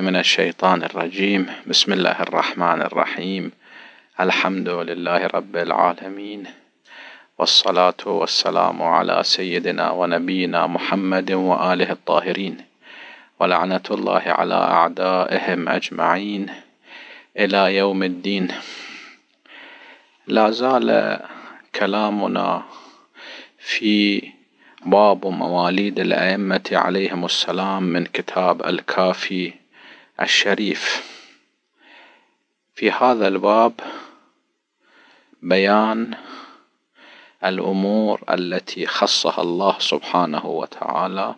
من الشيطان الرجيم بسم الله الرحمن الرحيم الحمد لله رب العالمين والصلاة والسلام على سيدنا ونبينا محمد وآله الطاهرين ولعنة الله على أعدائهم أجمعين إلى يوم الدين لا زال كلامنا في باب مواليد الأئمة عليهم السلام من كتاب الكافي الشريف في هذا الباب بيان الأمور التي خصها الله سبحانه وتعالى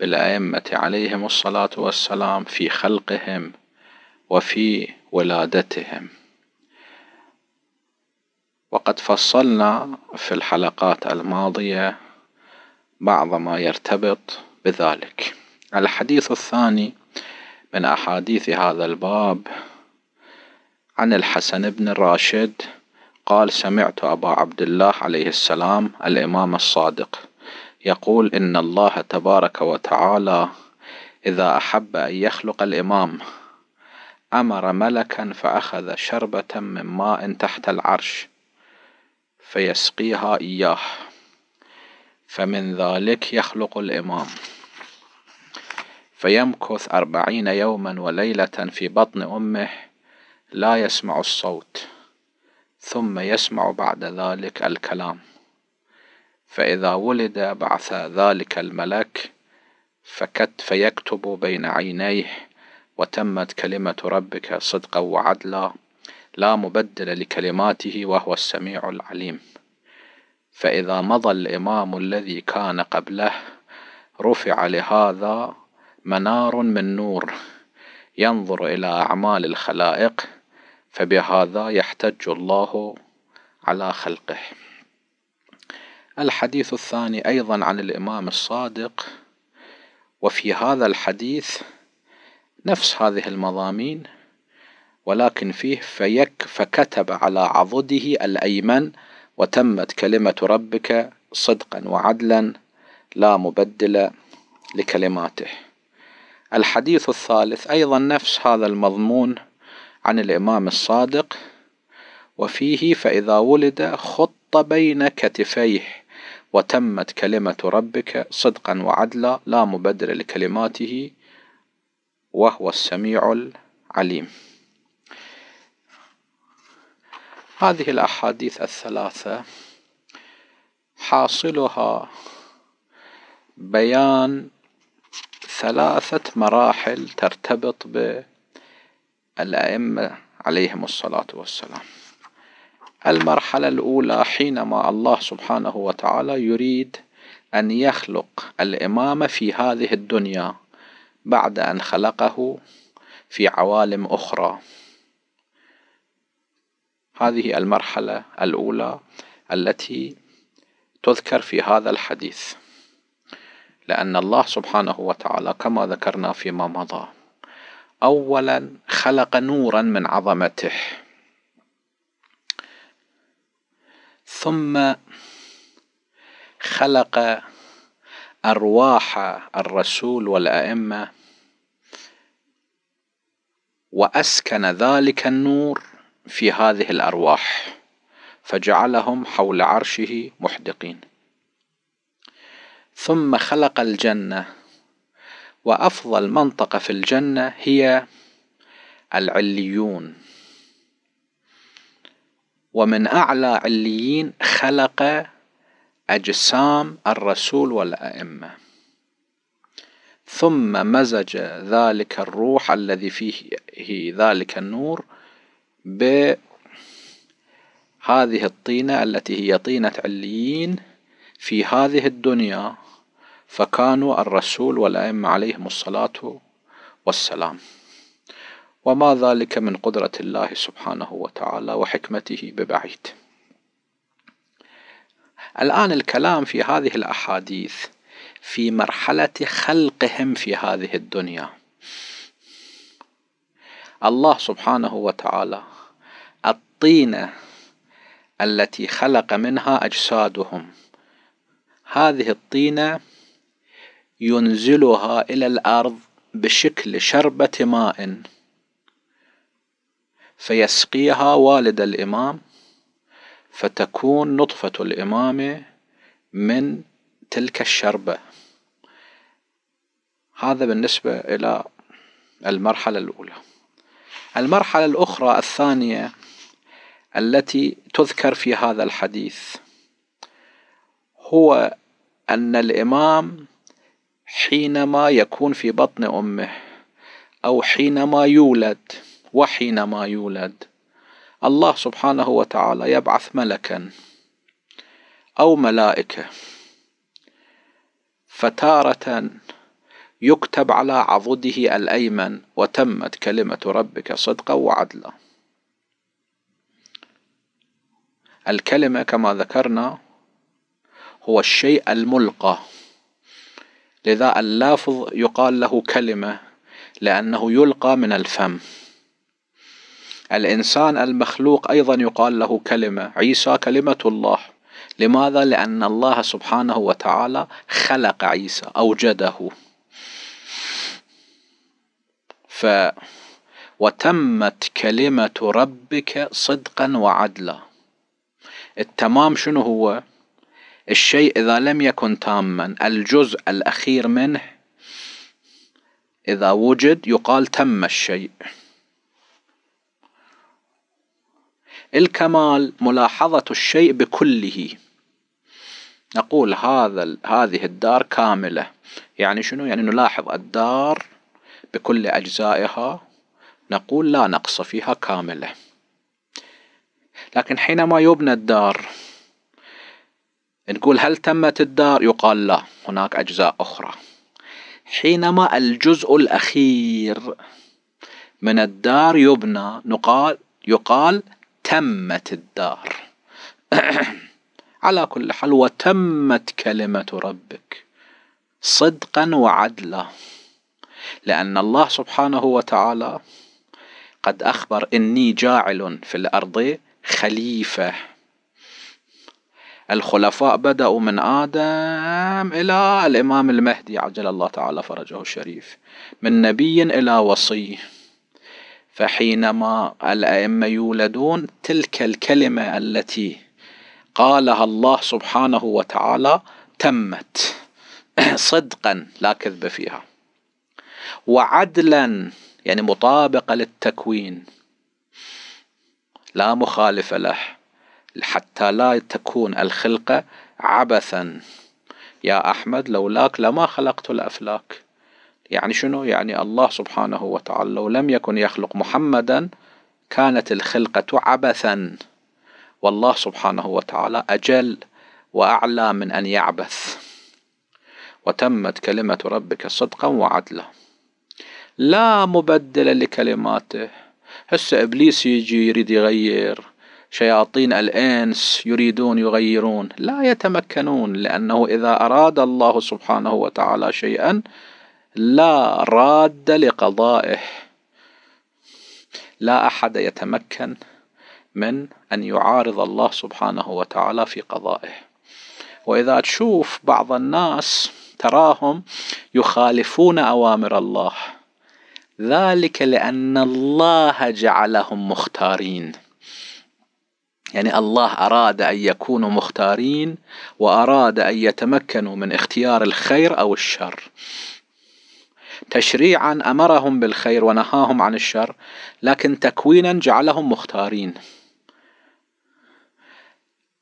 بالأئمة عليهم الصلاة والسلام في خلقهم وفي ولادتهم وقد فصلنا في الحلقات الماضية بعض ما يرتبط بذلك الحديث الثاني من أحاديث هذا الباب عن الحسن بن الراشد قال سمعت أبا عبد الله عليه السلام الإمام الصادق يقول إن الله تبارك وتعالى إذا أحب أن يخلق الإمام أمر ملكا فأخذ شربة من ماء تحت العرش فيسقيها إياه فمن ذلك يخلق الإمام فيمكث أربعين يوما وليلة في بطن أمه لا يسمع الصوت ثم يسمع بعد ذلك الكلام فإذا ولد بعث ذلك الملك فكت فيكتب بين عينيه وتمت كلمة ربك صدقا وعدلا لا مبدل لكلماته وهو السميع العليم فإذا مضى الإمام الذي كان قبله رفع لهذا منار من نور ينظر إلى أعمال الخلائق فبهذا يحتج الله على خلقه الحديث الثاني أيضا عن الإمام الصادق وفي هذا الحديث نفس هذه المضامين ولكن فيه فيك فكتب على عضده الأيمن وتمت كلمة ربك صدقا وعدلا لا مبدل لكلماته الحديث الثالث أيضا نفس هذا المضمون عن الإمام الصادق وفيه فإذا ولد خط بين كتفيه وتمت كلمة ربك صدقا وعدلا لا مبدل لكلماته وهو السميع العليم هذه الأحاديث الثلاثة حاصلها بيان ثلاثة مراحل ترتبط بالأئمة عليهم الصلاة والسلام المرحلة الأولى حينما الله سبحانه وتعالى يريد أن يخلق الإمام في هذه الدنيا بعد أن خلقه في عوالم أخرى هذه المرحلة الأولى التي تذكر في هذا الحديث لأن الله سبحانه وتعالى كما ذكرنا فيما مضى أولا خلق نورا من عظمته ثم خلق أرواح الرسول والأئمة وأسكن ذلك النور في هذه الأرواح فجعلهم حول عرشه محدقين ثم خلق الجنة وأفضل منطقة في الجنة هي العليون ومن أعلى عليين خلق أجسام الرسول والأئمة ثم مزج ذلك الروح الذي فيه ذلك النور بهذه الطينة التي هي طينة عليين في هذه الدنيا فكانوا الرسول والأئمة عليهم الصلاة والسلام وما ذلك من قدرة الله سبحانه وتعالى وحكمته ببعيد الآن الكلام في هذه الأحاديث في مرحلة خلقهم في هذه الدنيا الله سبحانه وتعالى الطينة التي خلق منها أجسادهم هذه الطينة ينزلها الى الارض بشكل شربة ماء فيسقيها والد الامام فتكون نطفة الإمام من تلك الشربة هذا بالنسبة الى المرحلة الاولى المرحلة الاخرى الثانية التي تذكر في هذا الحديث هو أن الإمام حينما يكون في بطن أمه أو حينما يولد وحينما يولد الله سبحانه وتعالى يبعث ملكا أو ملائكة فتارة يكتب على عضده الأيمن وتمت كلمة ربك صدقا وعدلا الكلمة كما ذكرنا هو الشيء الملقى لذا اللافظ يقال له كلمة لأنه يلقى من الفم الإنسان المخلوق أيضا يقال له كلمة عيسى كلمة الله لماذا؟ لأن الله سبحانه وتعالى خلق عيسى أوجده ف وتمت كلمة ربك صدقا وعدلا التمام شنو هو؟ الشيء إذا لم يكن تاما الجزء الأخير منه إذا وجد يقال تم الشيء الكمال ملاحظة الشيء بكله نقول هذا هذه الدار كاملة يعني شنو يعني نلاحظ الدار بكل أجزائها نقول لا نقص فيها كاملة لكن حينما يبنى الدار نقول هل تمت الدار يقال لا هناك أجزاء أخرى حينما الجزء الأخير من الدار يبنى نقال يقال تمت الدار على كل حال وتمت كلمة ربك صدقا وعدلا لأن الله سبحانه وتعالى قد أخبر إني جاعل في الأرض خليفة الخلفاء بدأوا من آدم إلى الإمام المهدي عجل الله تعالى فرجه الشريف من نبي إلى وصي فحينما الأئمة يولدون تلك الكلمة التي قالها الله سبحانه وتعالى تمت صدقا لا كذب فيها وعدلا يعني مطابقة للتكوين لا مخالف له حتى لا تكون الخلقة عبثا يا أحمد لولاك لما خلقت الأفلاك يعني شنو يعني الله سبحانه وتعالى لو لم يكن يخلق محمدا كانت الخلقة عبثا والله سبحانه وتعالى أجل وأعلى من أن يعبث وتمت كلمة ربك صدقا وعدلا لا مبدل لكلماته هسه إبليس يجي يريد يغير شياطين الانس يريدون يغيرون لا يتمكنون لانه اذا اراد الله سبحانه وتعالى شيئا لا راد لقضائه لا احد يتمكن من ان يعارض الله سبحانه وتعالى في قضائه واذا تشوف بعض الناس تراهم يخالفون اوامر الله ذلك لان الله جعلهم مختارين يعني الله أراد أن يكونوا مختارين وأراد أن يتمكنوا من اختيار الخير أو الشر تشريعا أمرهم بالخير ونهاهم عن الشر لكن تكوينا جعلهم مختارين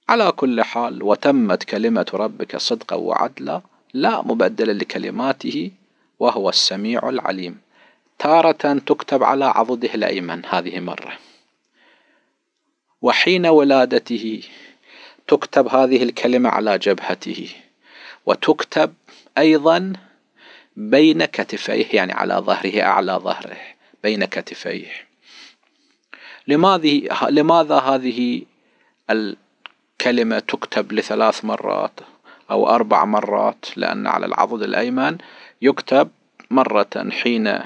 على كل حال وتمت كلمة ربك صدقا وعدلا لا مبدل لكلماته وهو السميع العليم تارة تكتب على عضده الأيمن هذه مرة وحين ولادته تكتب هذه الكلمة على جبهته وتكتب أيضا بين كتفيه يعني على ظهره أعلى ظهره بين كتفيه لماذا لماذا هذه الكلمة تكتب لثلاث مرات أو أربع مرات لأن على العضد الأيمن يكتب مرة حين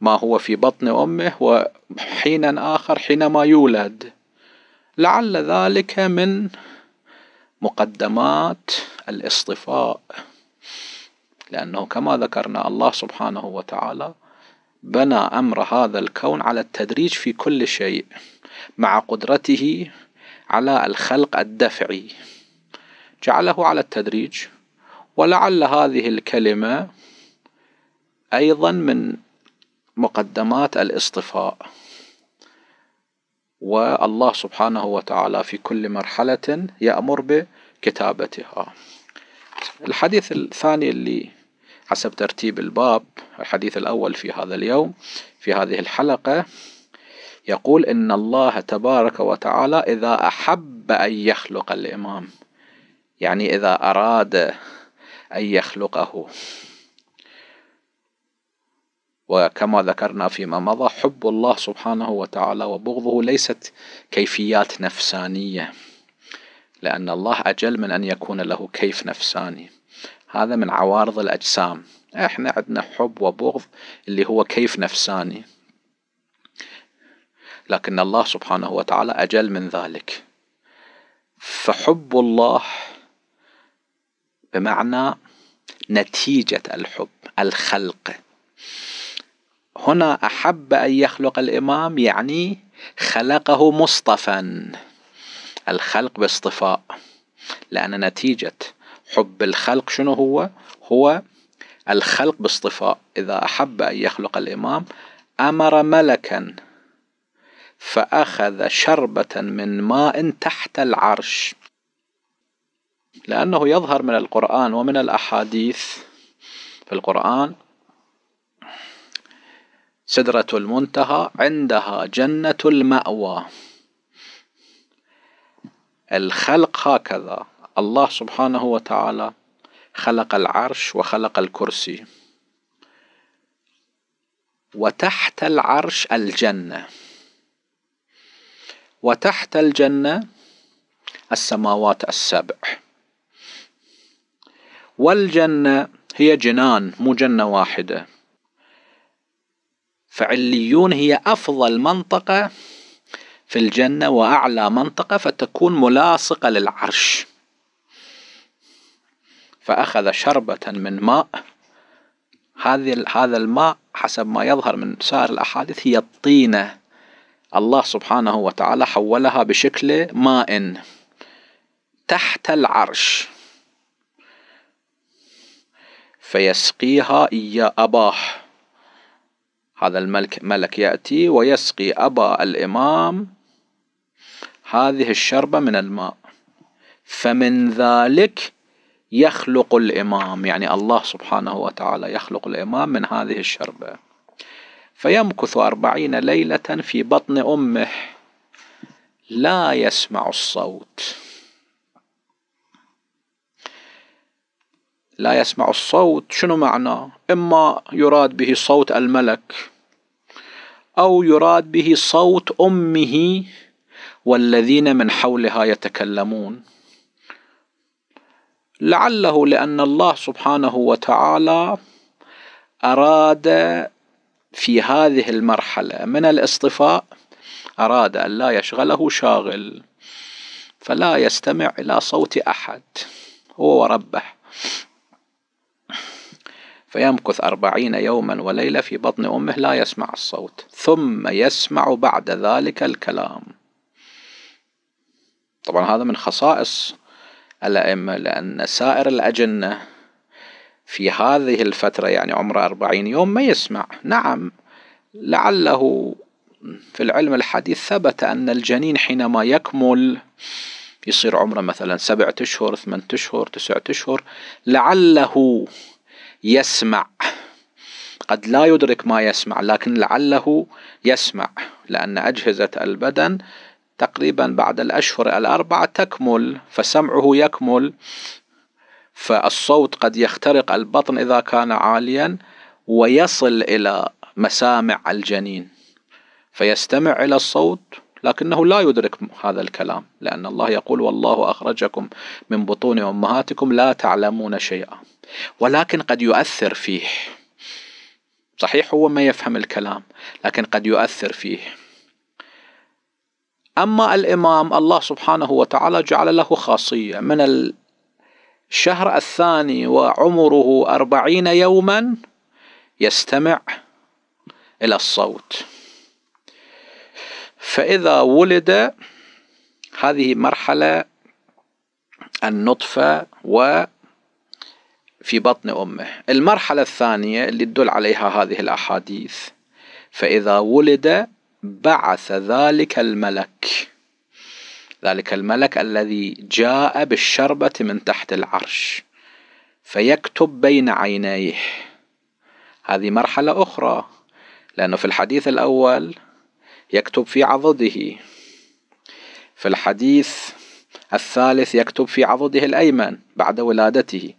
ما هو في بطن أمه وحينا آخر حينما يولد لعل ذلك من مقدمات الاصطفاء لأنه كما ذكرنا الله سبحانه وتعالى بنى أمر هذا الكون على التدريج في كل شيء مع قدرته على الخلق الدفعي جعله على التدريج ولعل هذه الكلمة أيضا من مقدمات الاصطفاء والله سبحانه وتعالى في كل مرحلة يأمر بكتابتها الحديث الثاني اللي حسب ترتيب الباب الحديث الأول في هذا اليوم في هذه الحلقة يقول إن الله تبارك وتعالى إذا أحب أن يخلق الإمام يعني إذا أراد أن يخلقه وكما ذكرنا فيما مضى حب الله سبحانه وتعالى وبغضه ليست كيفيات نفسانية لأن الله أجل من أن يكون له كيف نفساني هذا من عوارض الأجسام احنا عندنا حب وبغض اللي هو كيف نفساني لكن الله سبحانه وتعالى أجل من ذلك فحب الله بمعنى نتيجة الحب الخلق هنا أحب أن يخلق الإمام يعني خلقه مصطفا الخلق باصطفاء لأن نتيجة حب الخلق شنو هو هو الخلق باصطفاء إذا أحب أن يخلق الإمام أمر ملكا فأخذ شربة من ماء تحت العرش لأنه يظهر من القرآن ومن الأحاديث في القرآن سدرة المنتهى عندها جنة المأوى الخلق هكذا الله سبحانه وتعالى خلق العرش وخلق الكرسي وتحت العرش الجنة وتحت الجنة السماوات السبع والجنة هي جنان مو جنة واحدة فعليون هي أفضل منطقة في الجنة وأعلى منطقة فتكون ملاصقة للعرش فأخذ شربة من ماء هذه هذا الماء حسب ما يظهر من سائر الأحاديث هي الطينة الله سبحانه وتعالى حولها بشكل ماء تحت العرش فيسقيها إياه أباه هذا الملك ملك يأتي ويسقي أبا الإمام هذه الشربة من الماء فمن ذلك يخلق الإمام يعني الله سبحانه وتعالى يخلق الإمام من هذه الشربة فيمكث أربعين ليلة في بطن أمه لا يسمع الصوت لا يسمع الصوت شنو معناه إما يراد به صوت الملك أو يراد به صوت أمه والذين من حولها يتكلمون لعله لأن الله سبحانه وتعالى أراد في هذه المرحلة من الاصطفاء أراد أن لا يشغله شاغل فلا يستمع إلى صوت أحد هو وربه فيمكث أربعين يوما وليلة في بطن أمه لا يسمع الصوت ثم يسمع بعد ذلك الكلام طبعا هذا من خصائص الأئمة لأن سائر الأجنة في هذه الفترة يعني عمره أربعين يوم ما يسمع نعم لعله في العلم الحديث ثبت أن الجنين حينما يكمل يصير عمره مثلا سبعة أشهر ثمانية أشهر تسعة أشهر لعله يسمع قد لا يدرك ما يسمع لكن لعله يسمع لأن أجهزة البدن تقريبا بعد الأشهر الأربعة تكمل فسمعه يكمل فالصوت قد يخترق البطن إذا كان عاليا ويصل إلى مسامع الجنين فيستمع إلى الصوت لكنه لا يدرك هذا الكلام لأن الله يقول والله أخرجكم من بطون أمهاتكم لا تعلمون شيئا ولكن قد يؤثر فيه صحيح هو ما يفهم الكلام لكن قد يؤثر فيه أما الإمام الله سبحانه وتعالى جعل له خاصية من الشهر الثاني وعمره أربعين يوما يستمع إلى الصوت فإذا ولد هذه مرحلة النطفة و في بطن أمه المرحلة الثانية اللي تدل عليها هذه الأحاديث فإذا ولد بعث ذلك الملك ذلك الملك الذي جاء بالشربة من تحت العرش فيكتب بين عينيه هذه مرحلة أخرى لأنه في الحديث الأول يكتب في عضده في الحديث الثالث يكتب في عضده الأيمن بعد ولادته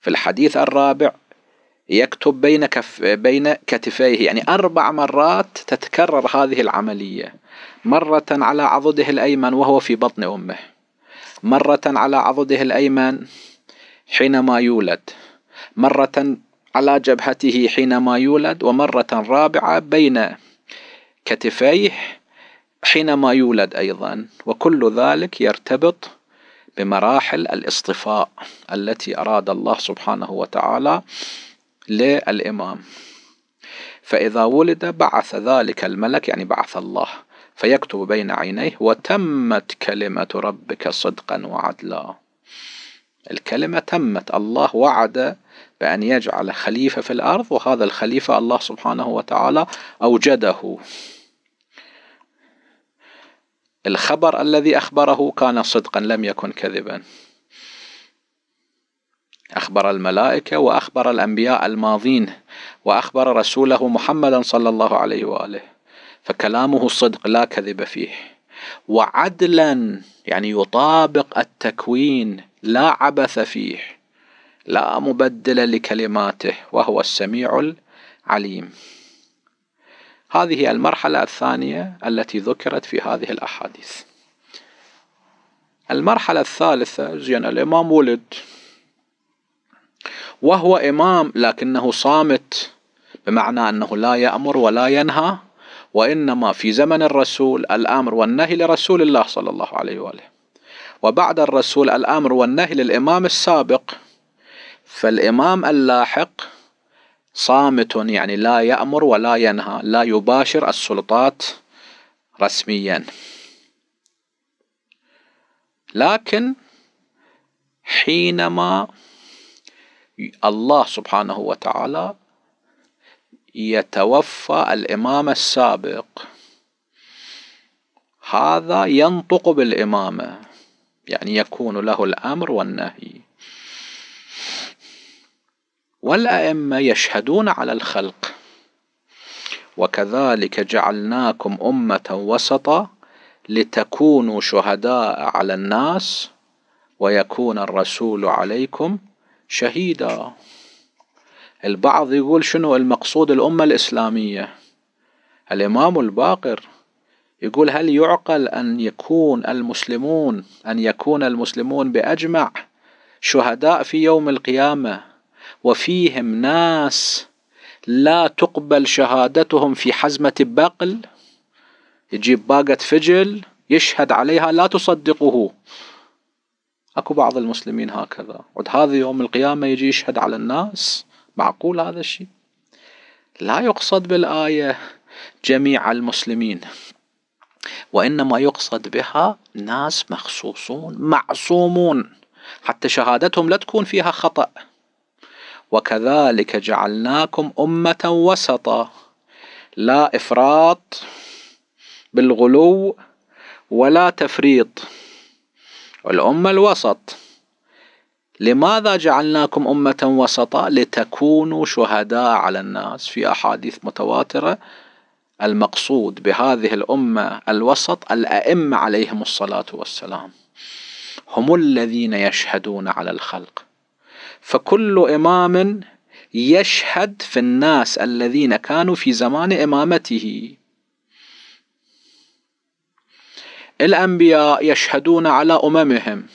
في الحديث الرابع يكتب بين كف بين كتفيه يعني أربع مرات تتكرر هذه العملية مرة على عضده الأيمن وهو في بطن أمه مرة على عضده الأيمن حينما يولد مرة على جبهته حينما يولد ومرة رابعة بين كتفيه حينما يولد أيضا وكل ذلك يرتبط بمراحل الاصطفاء التي أراد الله سبحانه وتعالى للإمام فإذا ولد بعث ذلك الملك يعني بعث الله فيكتب بين عينيه وتمت كلمة ربك صدقا وعدلا الكلمة تمت الله وعد بأن يجعل خليفة في الأرض وهذا الخليفة الله سبحانه وتعالى أوجده الخبر الذي أخبره كان صدقا لم يكن كذبا أخبر الملائكة وأخبر الأنبياء الماضين وأخبر رسوله محمدا صلى الله عليه وآله فكلامه صدق لا كذب فيه وعدلا يعني يطابق التكوين لا عبث فيه لا مبدل لكلماته وهو السميع العليم هذه المرحلة الثانية التي ذكرت في هذه الأحاديث المرحلة الثالثة زين الإمام ولد وهو إمام لكنه صامت بمعنى أنه لا يأمر ولا ينهى وإنما في زمن الرسول الأمر والنهي لرسول الله صلى الله عليه وآله وبعد الرسول الأمر والنهي للإمام السابق فالإمام اللاحق صامت يعني لا يأمر ولا ينهى لا يباشر السلطات رسميا لكن حينما الله سبحانه وتعالى يتوفى الإمام السابق هذا ينطق بالإمامة يعني يكون له الأمر والنهي والأئمة يشهدون على الخلق وكذلك جعلناكم أمة وسطا لتكونوا شهداء على الناس ويكون الرسول عليكم شهيدا البعض يقول شنو المقصود الأمة الإسلامية الإمام الباقر يقول هل يعقل أن يكون المسلمون أن يكون المسلمون بأجمع شهداء في يوم القيامة وفيهم ناس لا تقبل شهادتهم في حزمة بقل يجيب باقة فجل يشهد عليها لا تصدقه اكو بعض المسلمين هكذا هذا يوم القيامة يجي يشهد على الناس معقول هذا الشيء لا يقصد بالآية جميع المسلمين وإنما يقصد بها ناس مخصوصون معصومون حتى شهادتهم لا تكون فيها خطأ وكذلك جعلناكم أمة وسطا لا إفراط بالغلو ولا تفريط الأمة الوسط لماذا جعلناكم أمة وسطا لتكونوا شهداء على الناس في أحاديث متواترة المقصود بهذه الأمة الوسط الأئمة عليهم الصلاة والسلام هم الذين يشهدون على الخلق فكل إمام يشهد في الناس الذين كانوا في زمان إمامته الأنبياء يشهدون على أممهم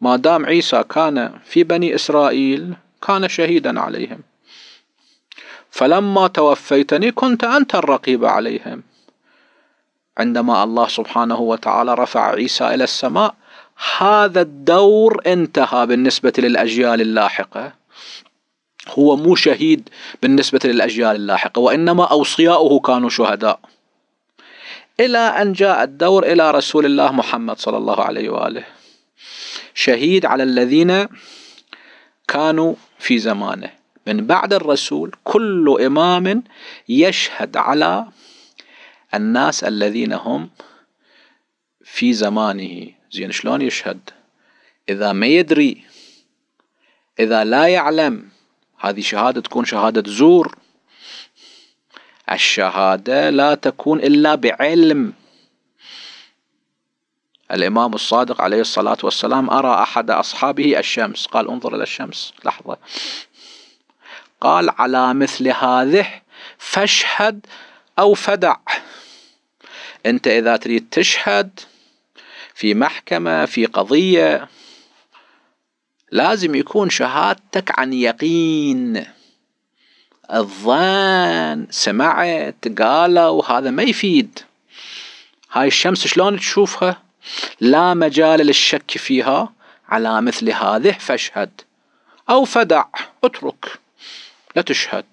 ما دام عيسى كان في بني إسرائيل كان شهيدا عليهم فلما توفيتني كنت أنت الرقيب عليهم عندما الله سبحانه وتعالى رفع عيسى إلى السماء هذا الدور انتهى بالنسبة للأجيال اللاحقة هو مو شهيد بالنسبة للأجيال اللاحقة وإنما أوصياؤه كانوا شهداء إلى أن جاء الدور إلى رسول الله محمد صلى الله عليه وآله شهيد على الذين كانوا في زمانه من بعد الرسول كل إمام يشهد على الناس الذين هم في زمانه زين شلون يشهد إذا ما يدري إذا لا يعلم هذه شهادة تكون شهادة زور الشهادة لا تكون إلا بعلم الإمام الصادق عليه الصلاة والسلام أرى أحد أصحابه الشمس قال انظر إلى الشمس لحظة قال على مثل هذه فاشهد أو فدع أنت إذا تريد تشهد في محكمة في قضية لازم يكون شهادتك عن يقين الظن سمعت قالوا هذا ما يفيد هاي الشمس شلون تشوفها لا مجال للشك فيها على مثل هذه فاشهد أو فدع اترك لا تشهد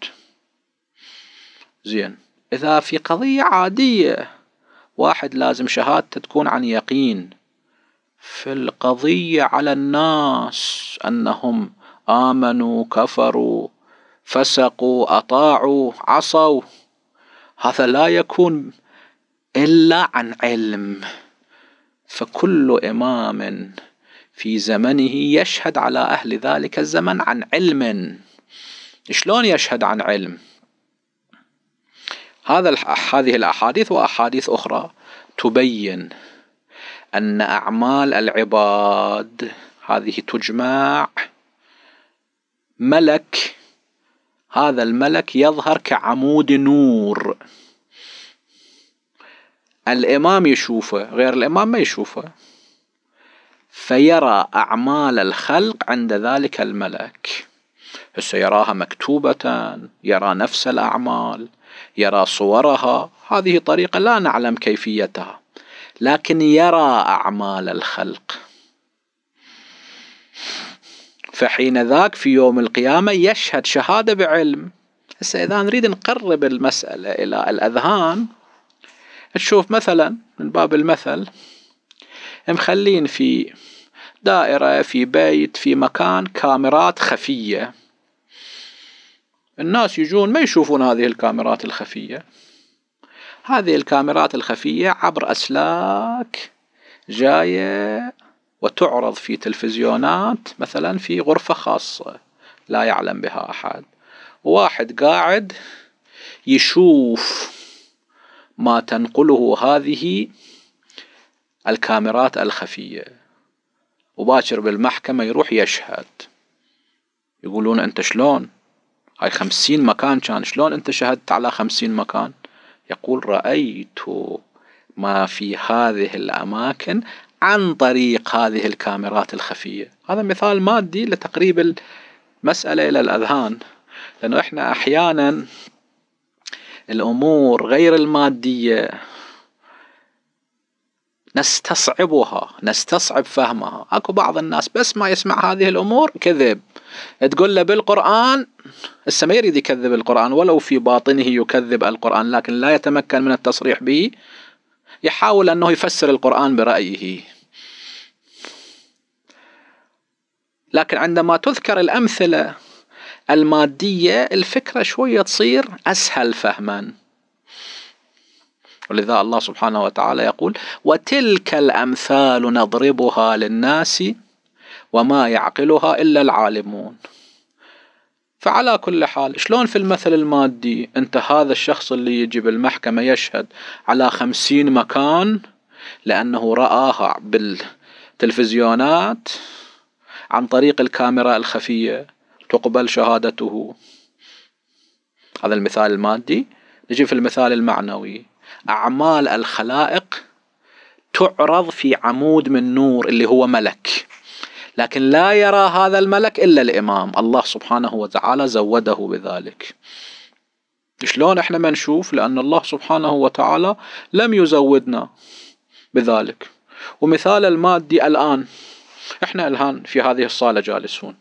زين إذا في قضية عادية واحد لازم شهادته تكون عن يقين في القضية على الناس أنهم آمنوا كفروا فسقوا أطاعوا عصوا هذا لا يكون إلا عن علم فكل إمام في زمنه يشهد على أهل ذلك الزمن عن علم شلون يشهد عن علم هذا هذه الأحاديث وأحاديث أخرى تبين أن أعمال العباد هذه تجمع ملك هذا الملك يظهر كعمود نور الإمام يشوفه غير الإمام ما يشوفه فيرى أعمال الخلق عند ذلك الملك هسه يراها مكتوبة يرى نفس الأعمال يرى صورها هذه طريقة لا نعلم كيفيتها لكن يرى أعمال الخلق فحين ذاك في يوم القيامة يشهد شهادة بعلم هسه إذا نريد نقرب المسألة إلى الأذهان تشوف مثلا من باب المثل مخلين في دائرة في بيت في مكان كاميرات خفية الناس يجون ما يشوفون هذه الكاميرات الخفية هذه الكاميرات الخفية عبر أسلاك جاية وتعرض في تلفزيونات مثلا في غرفة خاصة لا يعلم بها أحد واحد قاعد يشوف ما تنقله هذه الكاميرات الخفية وباشر بالمحكمة يروح يشهد يقولون أنت شلون هاي خمسين مكان كان شلون انت شهدت على خمسين مكان يقول رأيت ما في هذه الأماكن عن طريق هذه الكاميرات الخفية هذا مثال مادي لتقريب المسألة إلى الأذهان لأنه إحنا أحيانا الأمور غير المادية نستصعبها نستصعب فهمها اكو بعض الناس بس ما يسمع هذه الامور كذب تقول له بالقران يريد يكذب القرآن ولو في باطنه يكذب القرآن لكن لا يتمكن من التصريح به يحاول أنه يفسر القرآن برأيه لكن عندما تذكر الأمثلة المادية الفكرة شوية تصير أسهل فهما ولذا الله سبحانه وتعالى يقول وتلك الأمثال نضربها للناس وما يعقلها إلا العالمون فعلى كل حال شلون في المثل المادي انت هذا الشخص اللي يجي بالمحكمة يشهد على خمسين مكان لأنه رآها بالتلفزيونات عن طريق الكاميرا الخفية تقبل شهادته هذا المثال المادي نجي في المثال المعنوي أعمال الخلائق تعرض في عمود من نور اللي هو ملك لكن لا يرى هذا الملك إلا الإمام الله سبحانه وتعالى زوده بذلك شلون احنا ما نشوف لأن الله سبحانه وتعالى لم يزودنا بذلك ومثال المادي الآن احنا الآن في هذه الصالة جالسون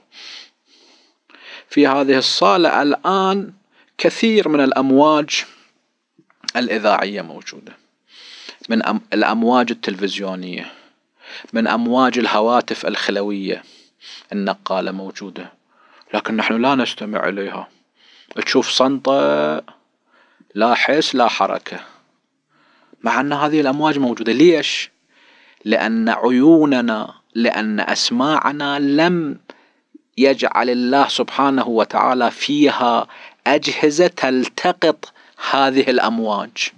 في هذه الصالة الآن كثير من الأمواج الإذاعية موجودة من الأمواج التلفزيونية من أمواج الهواتف الخلوية النقالة موجودة لكن نحن لا نستمع إليها تشوف صنطة لا حس لا حركة مع أن هذه الأمواج موجودة ليش؟ لأن عيوننا لأن أسماعنا لم يجعل الله سبحانه وتعالى فيها أجهزة تلتقط هذه الأمواج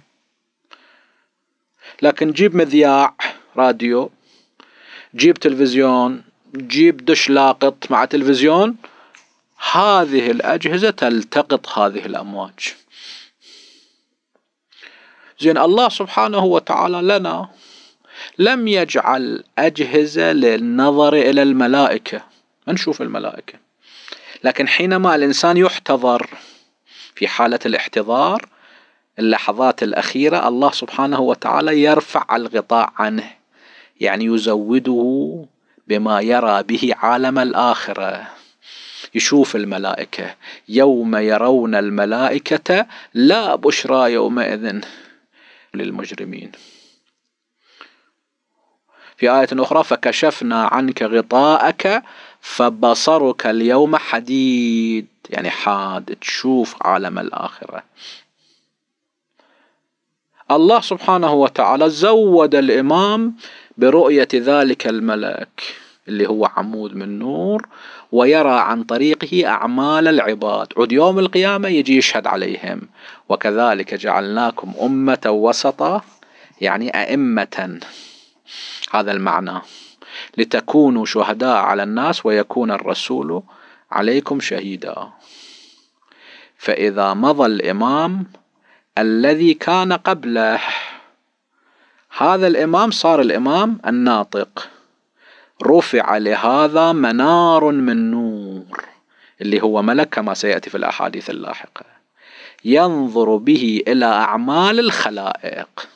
لكن جيب مذياع راديو جيب تلفزيون جيب دش لاقط مع تلفزيون هذه الأجهزة تلتقط هذه الأمواج زين الله سبحانه وتعالى لنا لم يجعل أجهزة للنظر إلى الملائكة ما نشوف الملائكة لكن حينما الإنسان يحتضر في حالة الاحتضار اللحظات الأخيرة الله سبحانه وتعالى يرفع الغطاء عنه يعني يزوده بما يرى به عالم الاخره يشوف الملائكه يوم يرون الملائكه لا بشرى يومئذ للمجرمين في آية أخرى فكشفنا عنك غطاءك فبصرك اليوم حديد يعني حاد تشوف عالم الآخرة الله سبحانه وتعالى زود الإمام برؤية ذلك الملك اللي هو عمود من نور ويرى عن طريقه أعمال العباد عد يوم القيامة يجي يشهد عليهم وكذلك جعلناكم أمة وسطة يعني أئمة هذا المعنى لتكونوا شهداء على الناس ويكون الرسول عليكم شهيدا فإذا مضى الإمام الذي كان قبله هذا الإمام صار الإمام الناطق رفع لهذا منار من نور اللي هو ملك كما سيأتي في الأحاديث اللاحقة ينظر به إلى أعمال الخلائق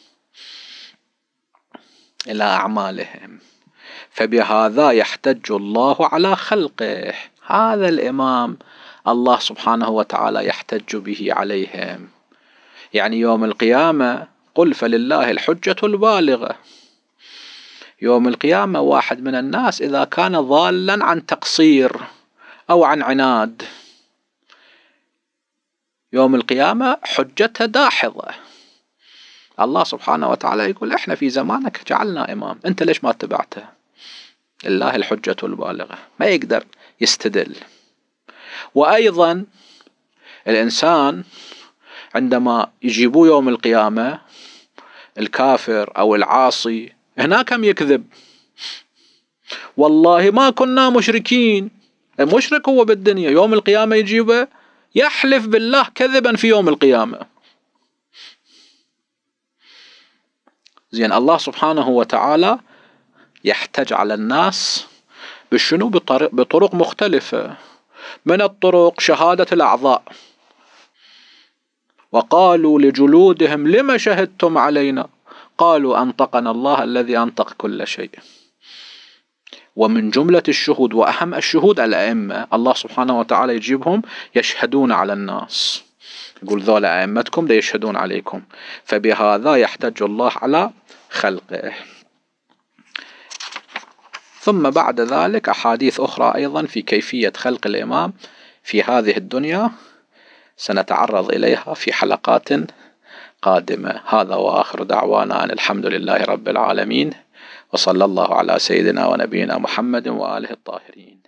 إلى أعمالهم فبهذا يحتج الله على خلقه هذا الإمام الله سبحانه وتعالى يحتج به عليهم يعني يوم القيامة قل فلله الحجة البالغة يوم القيامة واحد من الناس إذا كان ضالا عن تقصير أو عن عناد يوم القيامة حجته داحظة الله سبحانه وتعالى يقول احنا في زمانك جعلنا إمام انت ليش ما اتبعته لله الحجة البالغة ما يقدر يستدل وأيضا الإنسان عندما يجيبوه يوم القيامة الكافر أو العاصي هناك هم يكذب والله ما كنا مشركين المشرك هو بالدنيا يوم القيامة يجيبه يحلف بالله كذبا في يوم القيامة زين الله سبحانه وتعالى يحتج على الناس بشنو بطرق, بطرق مختلفة من الطرق شهادة الأعضاء وقالوا لجلودهم لم شهدتم علينا قالوا أنطقنا الله الذي أنطق كل شيء ومن جملة الشهود وأهم الشهود الأئمة الله سبحانه وتعالى يجيبهم يشهدون على الناس يقول ذول أئمتكم دي يشهدون عليكم فبهذا يحتج الله على خلقه ثم بعد ذلك أحاديث أخرى أيضا في كيفية خلق الإمام في هذه الدنيا سنتعرض إليها في حلقات قادمة هذا وآخر دعوانا أن الحمد لله رب العالمين وصلى الله على سيدنا ونبينا محمد وآله الطاهرين